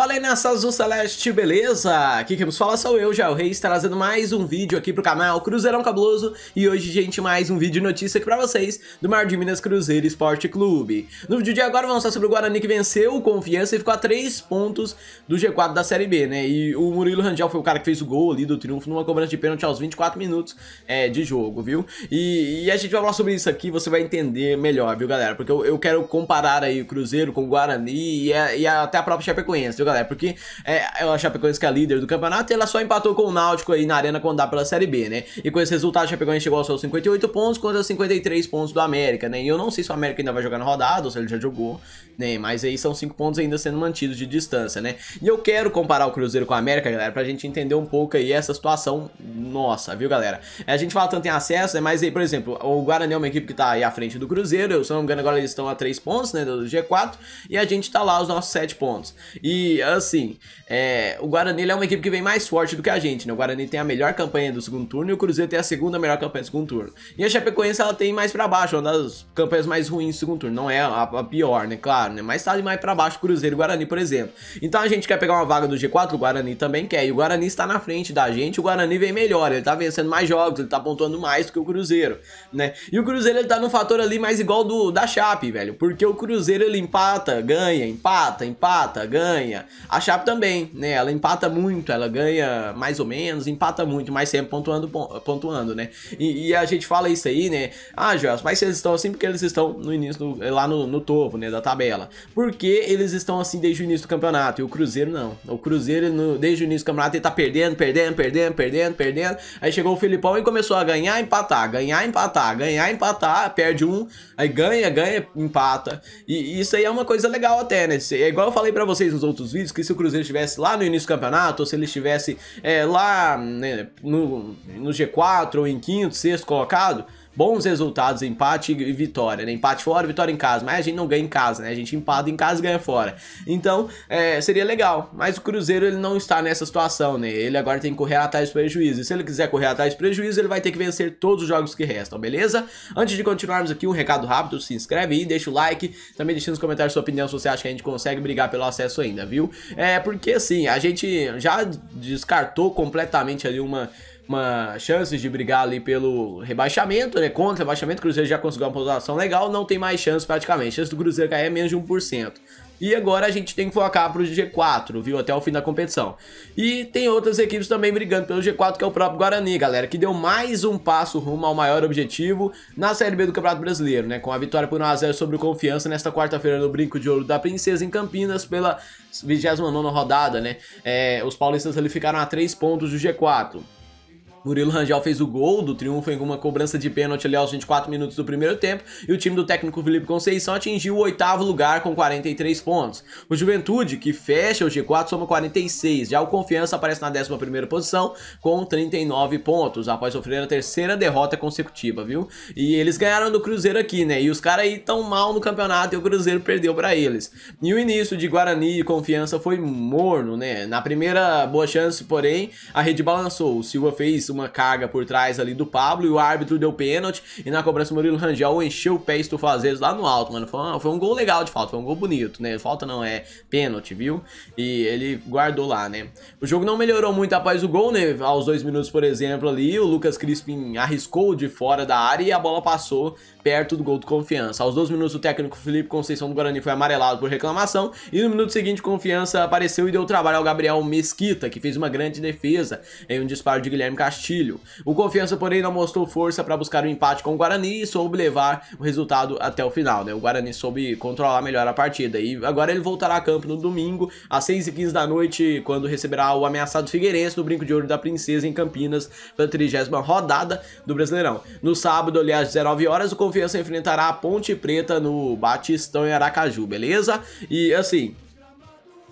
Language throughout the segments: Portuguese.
Fala aí nação do celeste, beleza? Aqui quem nos fala sou eu, O Reis, tá trazendo mais um vídeo aqui pro canal Cruzeirão Cabuloso E hoje, gente, mais um vídeo de notícia aqui pra vocês do Mar de Minas Cruzeiro Esporte Clube No vídeo de agora vamos falar sobre o Guarani que venceu o Confiança e ficou a 3 pontos do G4 da Série B, né? E o Murilo Rangel foi o cara que fez o gol ali do triunfo numa cobrança de pênalti aos 24 minutos é, de jogo, viu? E, e, a gente vai falar sobre isso aqui, você vai entender melhor, viu galera? Porque eu, eu quero comparar aí o Cruzeiro com o Guarani e, a, é, e a, até a própria Chapecoense, viu galera? Porque é, é, a Chapecoense que é a líder do campeonato e ela só empatou com o Náutico aí na arena quando dá pela Série B, né? E com esse resultado, a Chapecoense chegou aos seus 58 pontos contra os 53 pontos do América, né? E eu não sei se o América ainda vai jogar na rodada ou se ele já jogou, né? Mas aí são 5 pontos ainda sendo mantidos de distância, né? E eu quero comparar o Cruzeiro com o América, galera, pra gente entender um pouco aí essa situação nossa, viu, galera? É, a gente fala tanto em acesso, né? Mas aí, por exemplo, o Guarani é uma equipe que tá aí à frente do Cruzeiro, eu, se não me engano, agora eles estão a 3 pontos, né? Do G4, e a gente tá lá os nossos 7 pontos. E assim, é, o Guarani é uma equipe que vem mais forte do que a gente, né? O Guarani tem a melhor campanha do segundo turno e o Cruzeiro tem a segunda melhor campanha do segundo turno. E a Chapecoense, ela tem mais pra baixo, uma das campanhas mais ruins do segundo turno. Não é a, a pior, né? Claro, né? Mas tá ali mais pra baixo o Cruzeiro e o Guarani, por exemplo. Então a gente quer pegar uma vaga do G4, o Guarani também quer. E o Guarani está na frente da gente, o Guarani vem melhor. Ele tá vencendo mais jogos, ele tá pontuando mais do que o Cruzeiro, né? E o Cruzeiro, ele tá num fator ali mais igual do da Chape, velho. Porque o Cruzeiro, ele empata, ganha, empata, empata, ganha a Chape também, né? Ela empata muito, ela ganha mais ou menos, empata muito, mas sempre pontuando, pontuando né? E, e a gente fala isso aí, né? Ah, Joelson, mas eles estão assim porque eles estão no início, do, eh, lá no, no topo, né, da tabela. Porque eles estão assim desde o início do campeonato, e o Cruzeiro não. O Cruzeiro, no, desde o início do campeonato, ele tá perdendo, perdendo, perdendo, perdendo, perdendo. Aí chegou o Filipão e começou a ganhar, empatar, ganhar, empatar, ganhar, empatar, perde um, aí ganha, ganha, empata. E, e isso aí é uma coisa legal até, né? É igual eu falei para vocês nos outros dos vídeos, que se o Cruzeiro estivesse lá no início do campeonato, ou se ele estivesse é, lá né, no, no G4 ou em quinto, sexto colocado, bons resultados, empate e vitória, né? Empate fora, vitória em casa, mas a gente não ganha em casa, né? A gente empata em casa e ganha fora. Então, é, seria legal, mas o Cruzeiro ele não está nessa situação, né? Ele agora tem que correr atrás do prejuízo. E se ele quiser correr atrás do prejuízo, ele vai ter que vencer todos os jogos que restam, beleza? Antes de continuarmos aqui, um recado rápido, se inscreve aí, deixa o like, também deixa nos comentários sua opinião se você acha que a gente consegue brigar pelo acesso ainda, viu? É, porque assim, a gente já descartou completamente ali uma uma chance de brigar ali pelo rebaixamento, né? Contra o rebaixamento, o Cruzeiro já conseguiu uma pontuação legal, não tem mais chance praticamente. A chance do Cruzeiro cair é menos de 1%. E agora a gente tem que focar pro G4, viu? Até o fim da competição. E tem outras equipes também brigando pelo G4, que é o próprio Guarani, galera, que deu mais um passo rumo ao maior objetivo na Série B do Campeonato Brasileiro, né? Com a vitória por 1x0 sobre o Confiança nesta quarta-feira no Brinco de Ouro da Princesa, em Campinas, pela 29ª rodada, né? É, os paulistas ali ficaram a 3 pontos do G4. Murilo Rangel fez o gol do triunfo em uma cobrança de pênalti ali aos 24 minutos do primeiro tempo e o time do técnico Felipe Conceição atingiu o oitavo lugar com 43 pontos. O Juventude, que fecha o G4, soma 46, já o Confiança aparece na 11 posição com 39 pontos, após sofrer a terceira derrota consecutiva, viu? E eles ganharam do Cruzeiro aqui, né? E os caras aí tão mal no campeonato e o Cruzeiro perdeu para eles. E o início de Guarani e Confiança foi morno, né? Na primeira boa chance, porém, a rede balançou. O Silva fez uma carga por trás ali do Pablo e o árbitro deu pênalti. E na cobrança o Murilo Rangel encheu o pé e lá no alto, mano. Foi, um, foi um gol legal de falta, foi um gol bonito, né? Falta não, é pênalti, viu? E ele guardou lá, né? O jogo não melhorou muito após o gol, né? Aos dois minutos, por exemplo, ali, o Lucas Crispim arriscou de fora da área e a bola passou perto do gol do Confiança. Aos dois minutos, o técnico Felipe Conceição do Guarani foi amarelado por reclamação e no minuto seguinte, Confiança apareceu e deu trabalho ao Gabriel Mesquita, que fez uma grande defesa em um disparo de Guilherme Caxias Castilho. O Confiança, porém, não mostrou força para buscar o um empate com o Guarani e soube levar o resultado até o final. Né? O Guarani soube controlar melhor a partida e agora ele voltará a campo no domingo, às 6h15 da noite, quando receberá o ameaçado Figueirense no Brinco de Ouro da Princesa, em Campinas, pela 30 rodada do Brasileirão. No sábado, aliás, às 19 horas, o Confiança enfrentará a Ponte Preta no Batistão em Aracaju, beleza? E assim,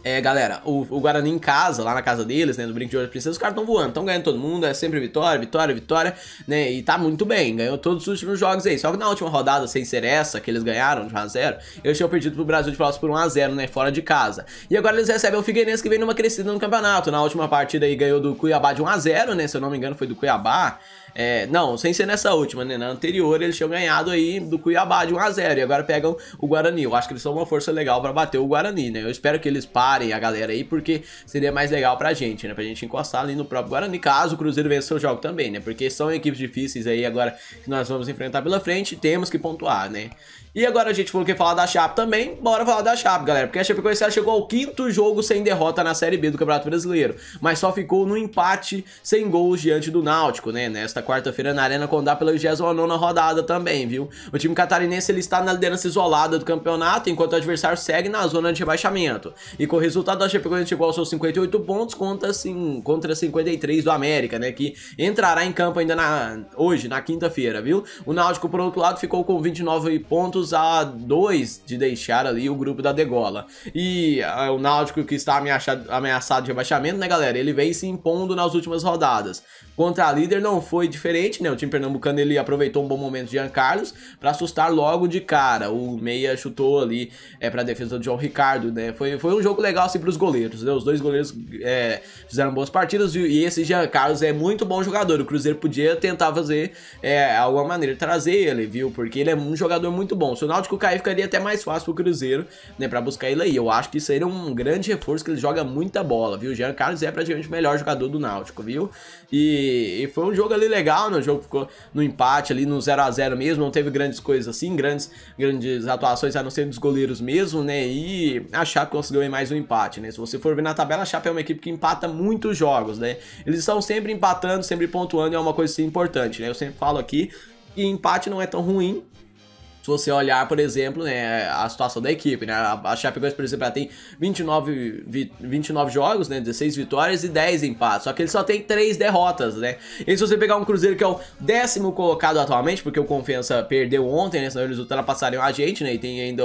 é, galera, o, o, Guarani em casa, lá na casa deles, né, no Brinco de Ouro da Princesa, os caras estão voando, estão ganhando todo mundo, é sempre vitória, vitória, vitória, né, e tá muito bem, ganhou todos os últimos jogos aí, só que na última rodada, sem ser essa, que eles ganharam de 1x0, eles tinham perdido pro Brasil de Palácio por 1x0, né, fora de casa. E agora eles recebem o Figueirense, que vem numa crescida no campeonato, na última partida aí ganhou do Cuiabá de 1x0, né, se eu não me engano foi do Cuiabá, é, não, sem ser nessa última, né? Na anterior eles tinham ganhado aí do Cuiabá de 1x0 e agora pegam o Guarani. Eu acho que eles são uma força legal para bater o Guarani, né? Eu espero que eles parem a galera aí, porque seria mais legal pra gente, né? Pra gente encostar ali no próprio Guarani, caso o Cruzeiro vença o jogo também, né? Porque são equipes difíceis aí agora que nós vamos enfrentar pela frente, temos que pontuar, né? E agora, a gente, falou que ia falar da Chape também, bora falar da Chape, galera. Porque a Chapecoense chegou ao quinto jogo sem derrota na Série B do Campeonato Brasileiro, mas só ficou no empate sem gols diante do Náutico, né? Nesta quarta-feira na Arena Condá pela 29ª rodada também, viu? O time catarinense ele está na liderança isolada do campeonato, enquanto o adversário segue na zona de rebaixamento. E com o resultado, a Chapecoense chegou aos seus 58 pontos contra, sim, contra 53 do América, né? Que entrará em campo ainda na, hoje, na quinta-feira, viu? O Náutico, por outro lado, ficou com 29 pontos a dois de deixar ali o grupo da degola. E uh, o Náutico que está ameaçado, de rebaixamento, né galera, ele vem se impondo nas últimas rodadas. Contra a líder não foi diferente, né? O time pernambucano ele aproveitou um bom momento de Jean Carlos para assustar logo de cara. O meia chutou ali é, para defesa do João Ricardo, né? Foi, foi um jogo legal assim para os goleiros, né? Os dois goleiros é, fizeram boas partidas e, e, esse Jean Carlos é muito bom jogador. O Cruzeiro podia tentar fazer é, alguma maneira trazer ele, viu? Porque ele é um jogador muito bom bom. Se o Náutico cair, ficaria até mais fácil pro Cruzeiro, né, pra buscar ele aí. Eu acho que isso aí é um grande reforço, que ele joga muita bola, viu? O Jean Carlos é praticamente o melhor jogador do Náutico, viu? E, e foi um jogo ali legal, né? O jogo ficou no empate ali, no 0 a 0 mesmo, não teve grandes coisas assim, grandes, grandes atuações, a não ser dos goleiros mesmo, né? E a Chape conseguiu aí mais um empate, né? Se você for ver na tabela, a Chape é uma equipe que empata muitos jogos, né? Eles estão sempre empatando, sempre pontuando, é uma coisa assim, importante, né? Eu sempre falo aqui que empate não é tão ruim, você olhar, por exemplo, né, a situação da equipe, né? A Chapecoense, por exemplo, ela tem 29, 29 jogos, né, 16 vitórias e 10 empates. Só que ele só tem 3 derrotas, né? E se você pegar um Cruzeiro que é o décimo colocado atualmente, porque o Confiança perdeu ontem, né, senão eles ultrapassariam a gente, né? E tem ainda,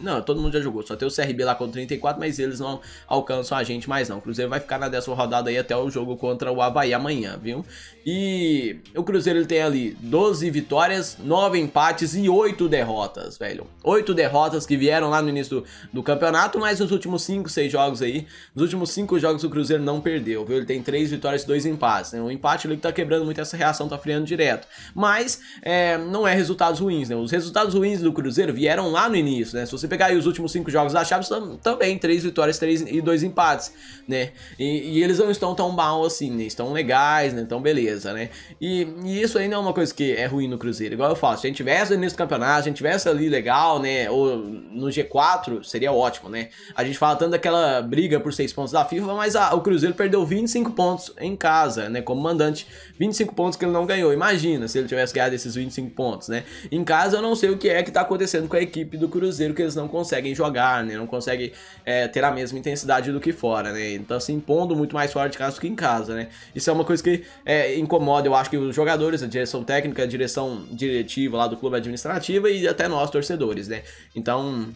não, todo mundo já jogou, só tem o CRB lá com 34, mas eles não alcançam a gente mais não. O Cruzeiro vai ficar na décima rodada aí até o jogo contra o Havaí amanhã, viu? E o Cruzeiro ele tem ali 12 vitórias, 9 empates e 8 derrotas derrotas, velho. Oito derrotas que vieram lá no início do, do campeonato, mas nos últimos cinco, seis jogos aí, nos últimos cinco jogos o Cruzeiro não perdeu, viu? Ele tem três vitórias e dois empates, né? O empate ele tá quebrando muito essa reação, tá friando direto. Mas é, não é resultados ruins, né? Os resultados ruins do Cruzeiro vieram lá no início, né? Se você pegar aí os últimos cinco jogos da Chaves, tam, também três vitórias três e dois empates, né? E, e eles não estão tão mal assim, né? Estão legais, né? Então beleza, né? E, e isso aí não é uma coisa que é ruim no Cruzeiro. Igual eu falo, se a gente tivesse no início do campeonato, a gente gente tivesse ali legal, né? Ou no G4, seria ótimo, né? A gente fala tanto daquela briga por seis pontos da FIFA, mas a, o Cruzeiro perdeu 25 pontos em casa, né? Como mandante, 25 pontos que ele não ganhou. Imagina se ele tivesse ganhado esses 25 pontos, né? Em casa, eu não sei o que é que tá acontecendo com a equipe do Cruzeiro, que eles não conseguem jogar, né? Não conseguem é, ter a mesma intensidade do que fora, né? então se assim, impondo muito mais fora de casa do que em casa, né? Isso é uma coisa que é, incomoda, eu acho que os jogadores, a direção técnica, a direção diretiva lá do clube administrativa e até nós, torcedores, né? Então,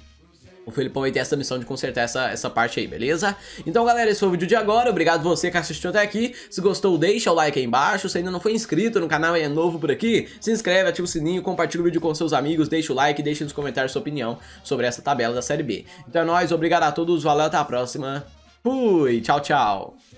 o Felipão vai ter essa missão de consertar essa, essa parte aí, beleza? Então, galera, esse foi o vídeo de agora. Obrigado você que assistiu até aqui. Se gostou, deixa o like aí embaixo. Se ainda não foi inscrito no canal e é novo por aqui, se inscreve, ativa o sininho, compartilha o vídeo com seus amigos, deixa o like e deixa nos comentários sua opinião sobre essa tabela da Série B. Então é nóis, obrigado a todos, valeu, até a próxima. Fui, tchau, tchau.